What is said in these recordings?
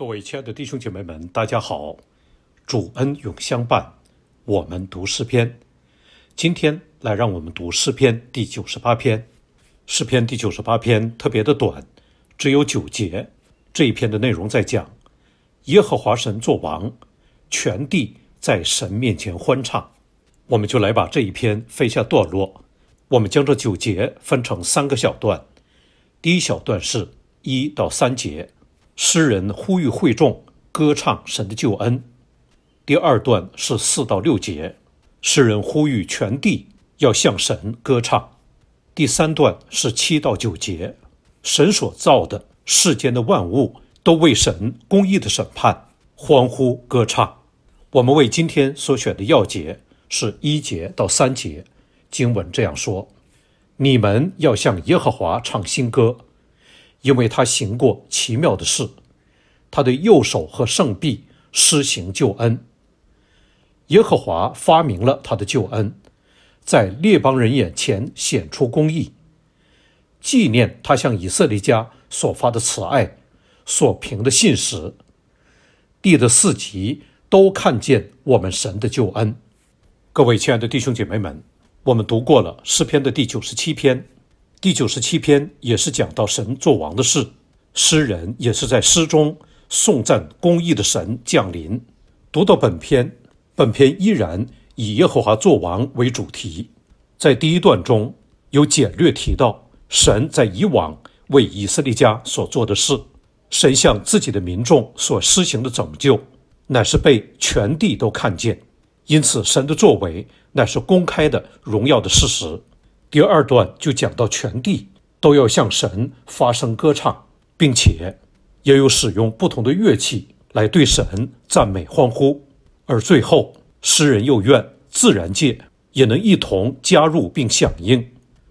各位亲爱的弟兄姐妹们，大家好！主恩永相伴，我们读诗篇。今天来让我们读诗篇第九十八篇。诗篇第九十八篇特别的短，只有九节。这一篇的内容在讲耶和华神作王，全地在神面前欢唱。我们就来把这一篇分下段落。我们将这九节分成三个小段。第一小段是一到三节。诗人呼吁会众歌唱神的救恩。第二段是四到六节，诗人呼吁全地要向神歌唱。第三段是七到九节，神所造的世间的万物都为神公义的审判欢呼歌唱。我们为今天所选的要节是一节到三节，经文这样说：你们要向耶和华唱新歌。因为他行过奇妙的事，他对右手和圣臂施行救恩。耶和华发明了他的救恩，在列邦人眼前显出公义，纪念他向以色列家所发的慈爱，所凭的信实。地的四极都看见我们神的救恩。各位亲爱的弟兄姐妹们，我们读过了诗篇的第九十七篇。第九十七篇也是讲到神做王的事，诗人也是在诗中颂赞公义的神降临。读到本篇，本篇依然以耶和华作王为主题。在第一段中有简略提到神在以往为以色列家所做的事，神向自己的民众所施行的拯救，乃是被全地都看见，因此神的作为乃是公开的、荣耀的事实。第二段就讲到，全地都要向神发声歌唱，并且也有使用不同的乐器来对神赞美欢呼。而最后，诗人又愿自然界也能一同加入并响应，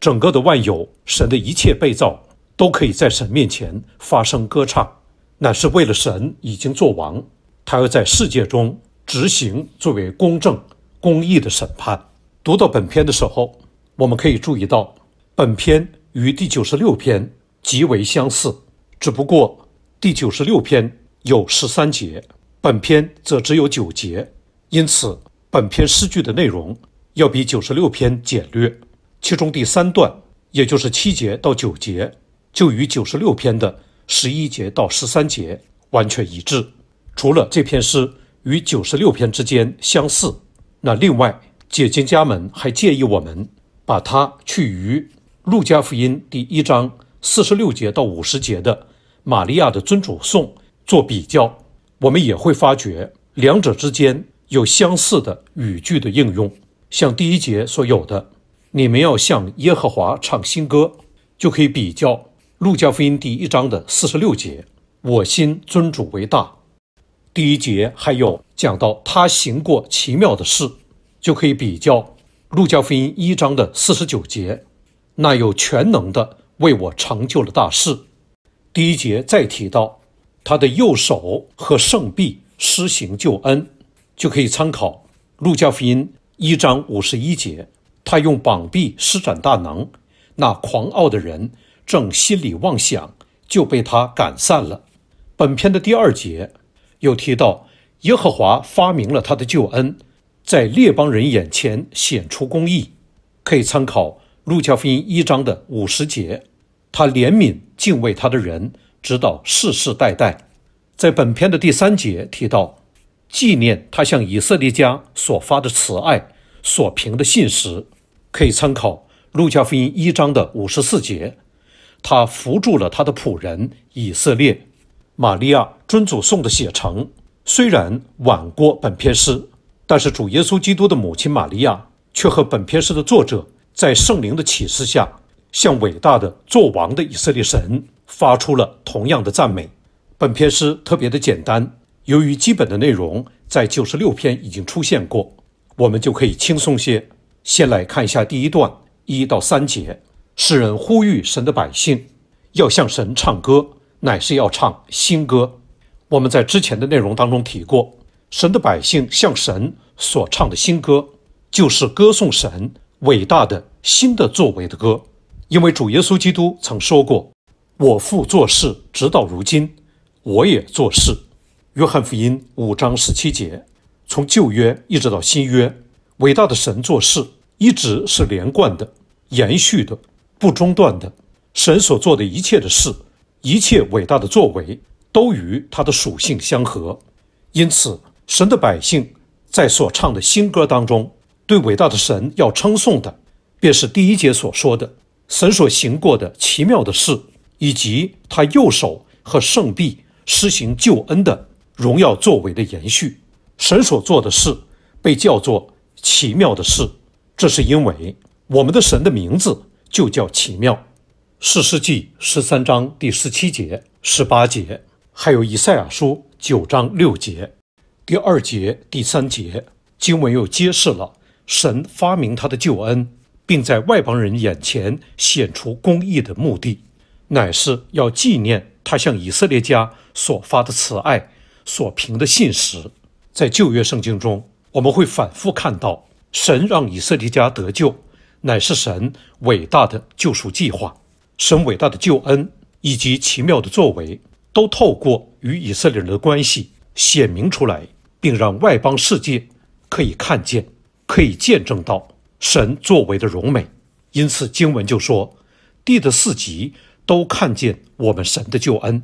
整个的万有，神的一切被造都可以在神面前发声歌唱，乃是为了神已经作王，他要在世界中执行作为公正公义的审判。读到本篇的时候。我们可以注意到，本篇与第九十六篇极为相似，只不过第九十六篇有十三节，本篇则只有九节，因此本篇诗句的内容要比九十六篇简略。其中第三段，也就是七节到九节，就与九十六篇的十一节到十三节完全一致。除了这篇诗与九十六篇之间相似，那另外解经家们还建议我们。把它去与《路加福音》第一章四十六节到五十节的玛利亚的尊主颂做比较，我们也会发觉两者之间有相似的语句的应用，像第一节所有的“你们要向耶和华唱新歌”，就可以比较《路加福音》第一章的四十六节“我心尊主为大”。第一节还有讲到他行过奇妙的事，就可以比较。路加福音一章的四十九节，那有全能的为我成就了大事。第一节再提到他的右手和圣臂施行救恩，就可以参考路加福音一章五十一节，他用膀臂施展大能，那狂傲的人正心里妄想，就被他赶散了。本篇的第二节又提到耶和华发明了他的救恩。在列邦人眼前显出公义，可以参考路加福音一章的五十节。他怜悯敬畏他的人，直到世世代代。在本篇的第三节提到纪念他向以色列家所发的慈爱，所凭的信实，可以参考路加福音一章的五十四节。他扶助了他的仆人以色列。玛利亚尊主颂的写成虽然晚过本篇诗。但是主耶稣基督的母亲玛利亚却和本篇诗的作者在圣灵的启示下，向伟大的做王的以色列神发出了同样的赞美。本篇诗特别的简单，由于基本的内容在九十六篇已经出现过，我们就可以轻松些。先来看一下第一段一到三节，诗人呼吁神的百姓要向神唱歌，乃是要唱新歌。我们在之前的内容当中提过。神的百姓向神所唱的新歌，就是歌颂神伟大的新的作为的歌。因为主耶稣基督曾说过：“我父做事直到如今，我也做事。”约翰福音五章十七节。从旧约一直到新约，伟大的神做事一直是连贯的、延续的、不中断的。神所做的一切的事，一切伟大的作为，都与他的属性相合。因此。神的百姓在所唱的新歌当中，对伟大的神要称颂的，便是第一节所说的神所行过的奇妙的事，以及他右手和圣臂施行救恩的荣耀作为的延续。神所做的事被叫做奇妙的事，这是因为我们的神的名字就叫奇妙。四世纪十三章第十七节、十八节，还有以赛亚书九章六节。第二节、第三节，经文又揭示了神发明他的救恩，并在外邦人眼前显出公义的目的，乃是要纪念他向以色列家所发的慈爱，所凭的信实。在旧约圣经中，我们会反复看到，神让以色列家得救，乃是神伟大的救赎计划，神伟大的救恩以及奇妙的作为，都透过与以色列人的关系显明出来。并让外邦世界可以看见，可以见证到神作为的荣美。因此，经文就说：“地的四极都看见我们神的救恩。”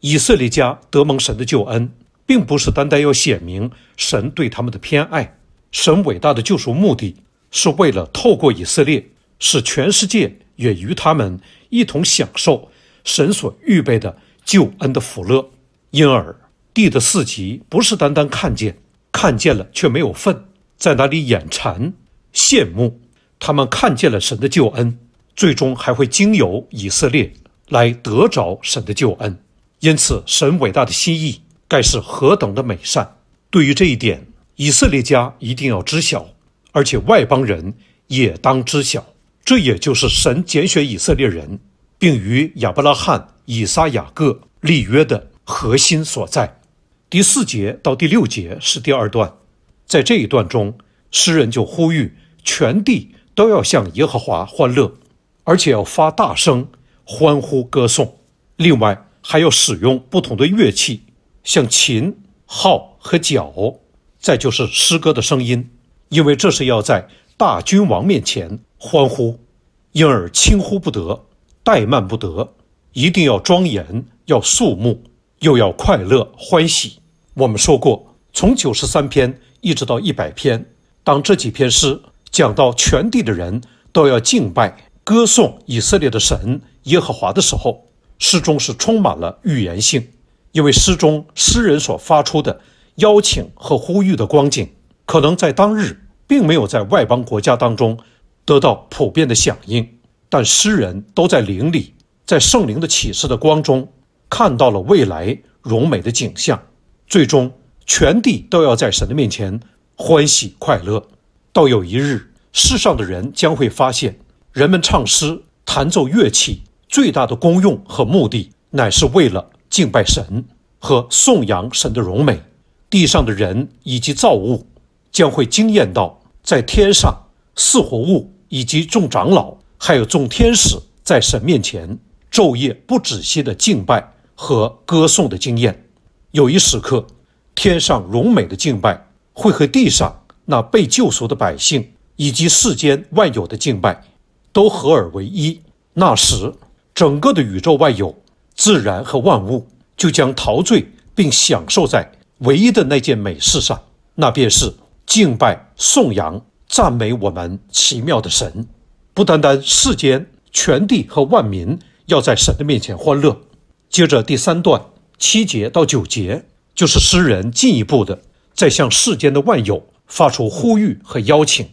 以色列家得蒙神的救恩，并不是单单要显明神对他们的偏爱。神伟大的救赎目的是为了透过以色列，使全世界也与他们一同享受神所预备的救恩的福乐。因而。地的四极不是单单看见，看见了却没有份，在哪里眼馋羡慕。他们看见了神的救恩，最终还会经由以色列来得着神的救恩。因此，神伟大的心意该是何等的美善！对于这一点，以色列家一定要知晓，而且外邦人也当知晓。这也就是神拣选以色列人，并与亚伯拉罕、以撒、雅各立约的核心所在。第四节到第六节是第二段，在这一段中，诗人就呼吁全地都要向耶和华欢乐，而且要发大声欢呼歌颂。另外，还要使用不同的乐器，像琴、号和角，再就是诗歌的声音，因为这是要在大君王面前欢呼，因而轻呼不得，怠慢不得，一定要庄严，要肃穆。又要快乐欢喜。我们说过，从九十三篇一直到一百篇，当这几篇诗讲到全地的人都要敬拜、歌颂以色列的神耶和华的时候，诗中是充满了预言性，因为诗中诗人所发出的邀请和呼吁的光景，可能在当日并没有在外邦国家当中得到普遍的响应，但诗人都在灵里，在圣灵的启示的光中。看到了未来荣美的景象，最终全地都要在神的面前欢喜快乐。到有一日，世上的人将会发现，人们唱诗、弹奏乐器最大的功用和目的，乃是为了敬拜神和颂扬神的荣美。地上的人以及造物将会惊艳到，在天上四活物以及众长老还有众天使在神面前昼夜不止息的敬拜。和歌颂的经验，有一时刻，天上荣美的敬拜会和地上那被救赎的百姓以及世间万有的敬拜都合而为一。那时，整个的宇宙外有自然和万物就将陶醉并享受在唯一的那件美事上，那便是敬拜、颂扬、赞美我们奇妙的神。不单单世间全地和万民要在神的面前欢乐。接着第三段七节到九节，就是诗人进一步的在向世间的万有发出呼吁和邀请。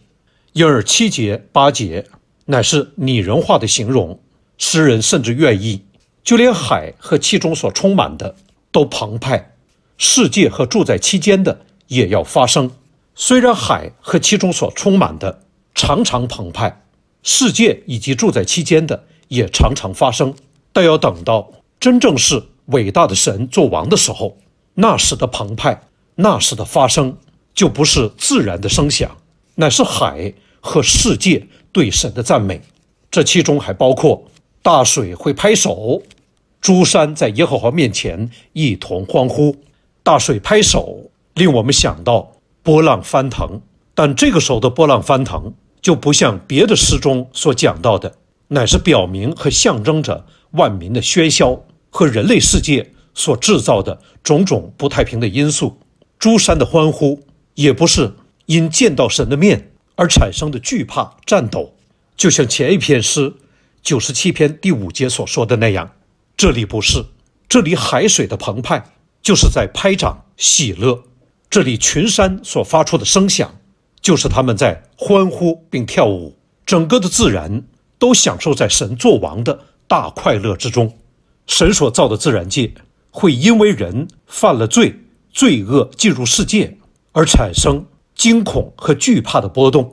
因而七节八节乃是拟人化的形容，诗人甚至愿意，就连海和其中所充满的都澎湃，世界和住在期间的也要发生。虽然海和其中所充满的常常澎湃，世界以及住在期间的也常常发生，但要等到。真正是伟大的神做王的时候，那时的澎湃，那时的发声，就不是自然的声响，乃是海和世界对神的赞美。这其中还包括大水会拍手，诸山在耶和华面前一同欢呼。大水拍手，令我们想到波浪翻腾，但这个时候的波浪翻腾，就不像别的诗中所讲到的，乃是表明和象征着万民的喧嚣。和人类世界所制造的种种不太平的因素，诸山的欢呼也不是因见到神的面而产生的惧怕颤抖。就像前一篇诗九十七篇第五节所说的那样，这里不是这里海水的澎湃，就是在拍掌喜乐；这里群山所发出的声响，就是他们在欢呼并跳舞。整个的自然都享受在神作王的大快乐之中。神所造的自然界，会因为人犯了罪、罪恶进入世界而产生惊恐和惧怕的波动；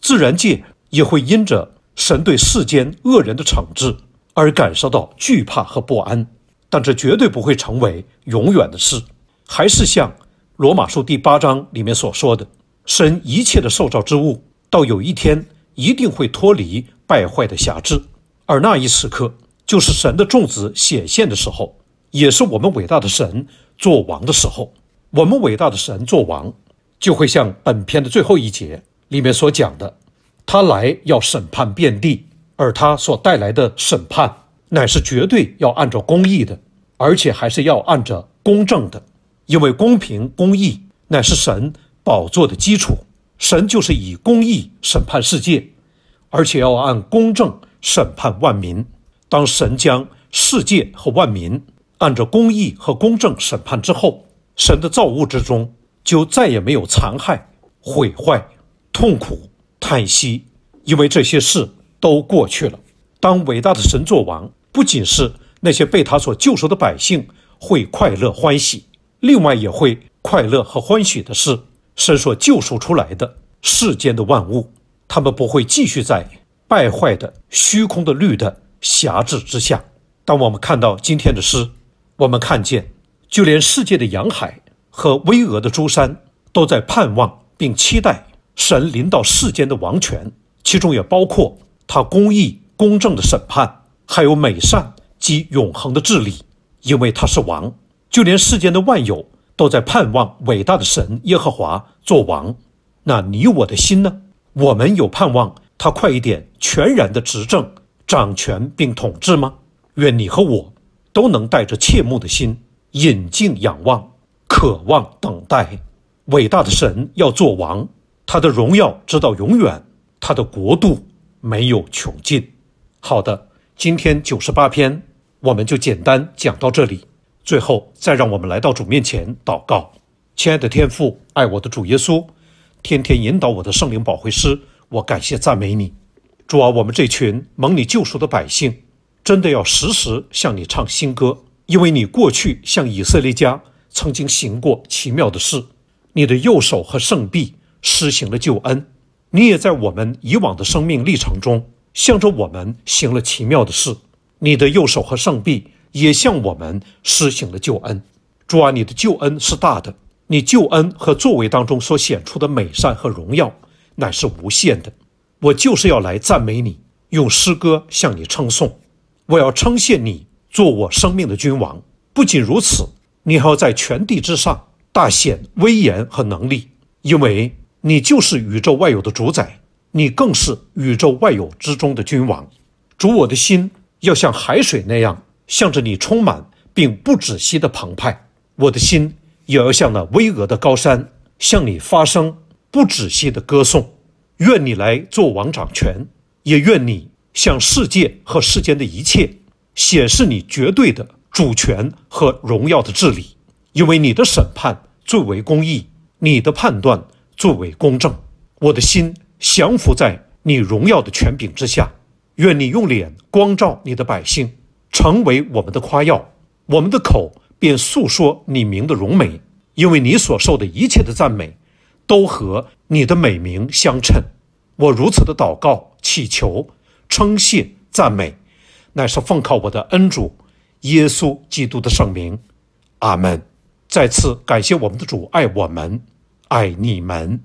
自然界也会因着神对世间恶人的惩治而感受到惧怕和不安。但这绝对不会成为永远的事，还是像《罗马书》第八章里面所说的，神一切的受造之物，到有一天一定会脱离败坏的辖制，而那一时刻。就是神的众子显现的时候，也是我们伟大的神做王的时候。我们伟大的神做王，就会像本篇的最后一节里面所讲的，他来要审判遍地，而他所带来的审判乃是绝对要按照公义的，而且还是要按照公正的，因为公平、公义乃是神宝座的基础。神就是以公义审判世界，而且要按公正审判万民。当神将世界和万民按照公义和公正审判之后，神的造物之中就再也没有残害、毁坏、痛苦、叹息，因为这些事都过去了。当伟大的神作王，不仅是那些被他所救赎的百姓会快乐欢喜，另外也会快乐和欢喜的是神所救赎出来的世间的万物，他们不会继续在败坏的虚空的绿的。辖制之下，当我们看到今天的诗，我们看见，就连世界的洋海和巍峨的珠山，都在盼望并期待神临到世间的王权，其中也包括他公义公正的审判，还有美善及永恒的治理。因为他是王，就连世间的万有都在盼望伟大的神耶和华做王。那你我的心呢？我们有盼望他快一点全然的执政。掌权并统治吗？愿你和我都能带着切慕的心，引颈仰望，渴望等待。伟大的神要做王，他的荣耀直到永远，他的国度没有穷尽。好的，今天九十八篇，我们就简单讲到这里。最后，再让我们来到主面前祷告，亲爱的天父，爱我的主耶稣，天天引导我的圣灵保惠师，我感谢赞美你。主啊，我们这群蒙你救赎的百姓，真的要时时向你唱新歌，因为你过去向以色列家曾经行过奇妙的事，你的右手和圣臂施行了救恩，你也在我们以往的生命历程中，向着我们行了奇妙的事，你的右手和圣臂也向我们施行了救恩。主啊，你的救恩是大的，你救恩和作为当中所显出的美善和荣耀，乃是无限的。我就是要来赞美你，用诗歌向你称颂。我要称谢你，做我生命的君王。不仅如此，你还要在全地之上大显威严和能力，因为你就是宇宙外有的主宰，你更是宇宙外有之中的君王。主，我的心要像海水那样向着你充满，并不止息的澎湃；我的心也要像那巍峨的高山，向你发声，不止息的歌颂。愿你来做王掌权，也愿你向世界和世间的一切显示你绝对的主权和荣耀的治理，因为你的审判最为公义，你的判断最为公正。我的心降服在你荣耀的权柄之下。愿你用脸光照你的百姓，成为我们的夸耀；我们的口便诉说你名的荣美，因为你所受的一切的赞美，都和。你的美名相称，我如此的祷告、祈求、称谢、赞美，乃是奉靠我的恩主耶稣基督的圣名。阿门。再次感谢我们的主爱我们，爱你们。